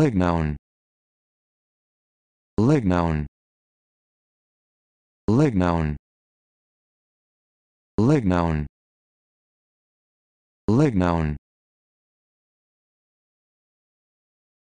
Leg noun. Leg noun. Leg noun. Leg noun. Leg noun.